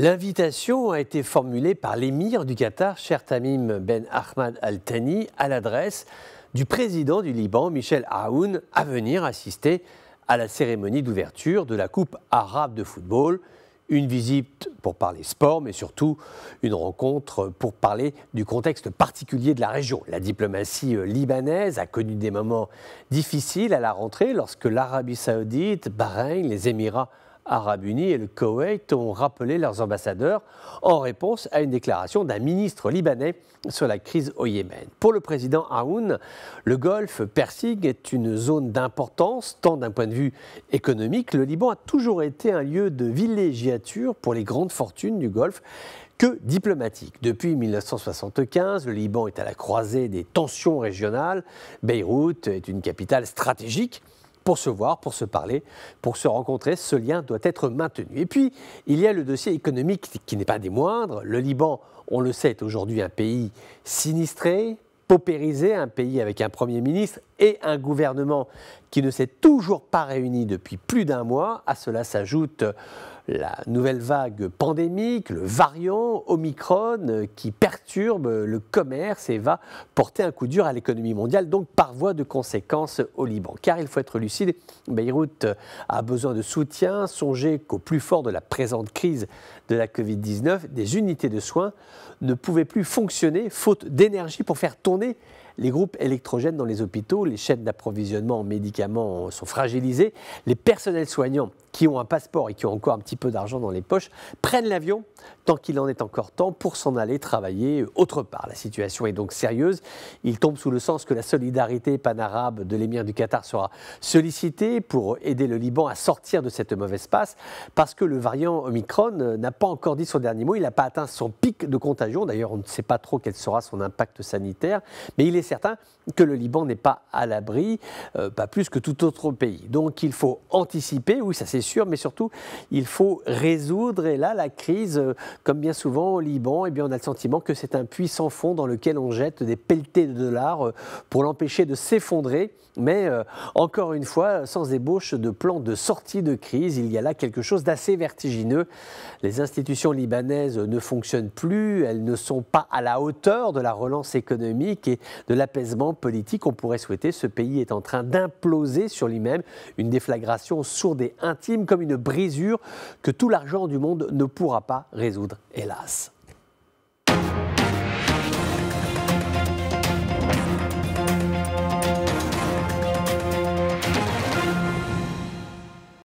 L'invitation a été formulée par l'émir du Qatar, Cher Tamim Ben Ahmad Al Thani, à l'adresse du président du Liban, Michel Aoun, à venir assister à la cérémonie d'ouverture de la Coupe arabe de football. Une visite pour parler sport, mais surtout une rencontre pour parler du contexte particulier de la région. La diplomatie euh, libanaise a connu des moments difficiles à la rentrée lorsque l'Arabie saoudite, Bahreïn, les Émirats Arabes Unis et le Koweït ont rappelé leurs ambassadeurs en réponse à une déclaration d'un ministre libanais sur la crise au Yémen. Pour le président Aoun, le golfe Persique est une zone d'importance, tant d'un point de vue économique. Le Liban a toujours été un lieu de villégiature pour les grandes fortunes du golfe que diplomatique. Depuis 1975, le Liban est à la croisée des tensions régionales. Beyrouth est une capitale stratégique pour se voir, pour se parler, pour se rencontrer. Ce lien doit être maintenu. Et puis, il y a le dossier économique qui n'est pas des moindres. Le Liban, on le sait, est aujourd'hui un pays sinistré, paupérisé, un pays avec un Premier ministre et un gouvernement qui ne s'est toujours pas réuni depuis plus d'un mois. À cela s'ajoute la nouvelle vague pandémique, le variant Omicron qui perturbe le commerce et va porter un coup dur à l'économie mondiale, donc par voie de conséquence au Liban. Car il faut être lucide, Beyrouth a besoin de soutien. Songez qu'au plus fort de la présente crise de la Covid-19, des unités de soins ne pouvaient plus fonctionner faute d'énergie pour faire tourner les groupes électrogènes dans les hôpitaux, les chaînes d'approvisionnement en médicaments sont fragilisées, les personnels soignants qui ont un passeport et qui ont encore un petit peu d'argent dans les poches prennent l'avion tant qu'il en est encore temps pour s'en aller travailler autre part. La situation est donc sérieuse. Il tombe sous le sens que la solidarité panarabe de l'émir du Qatar sera sollicitée pour aider le Liban à sortir de cette mauvaise passe parce que le variant Omicron n'a pas encore dit son dernier mot. Il n'a pas atteint son pic de contagion. D'ailleurs, on ne sait pas trop quel sera son impact sanitaire, mais il est certain que le Liban n'est pas à l'abri, euh, pas plus que tout autre pays. Donc il faut anticiper, oui, ça c'est sûr, mais surtout il faut résoudre. Et là, la crise, euh, comme bien souvent au Liban, eh bien, on a le sentiment que c'est un puits sans fond dans lequel on jette des pelletées de dollars euh, pour l'empêcher de s'effondrer. Mais encore une fois, sans ébauche de plan de sortie de crise, il y a là quelque chose d'assez vertigineux. Les institutions libanaises ne fonctionnent plus, elles ne sont pas à la hauteur de la relance économique et de l'apaisement politique. On pourrait souhaiter, ce pays est en train d'imploser sur lui-même, une déflagration sourde et intime comme une brisure que tout l'argent du monde ne pourra pas résoudre, hélas.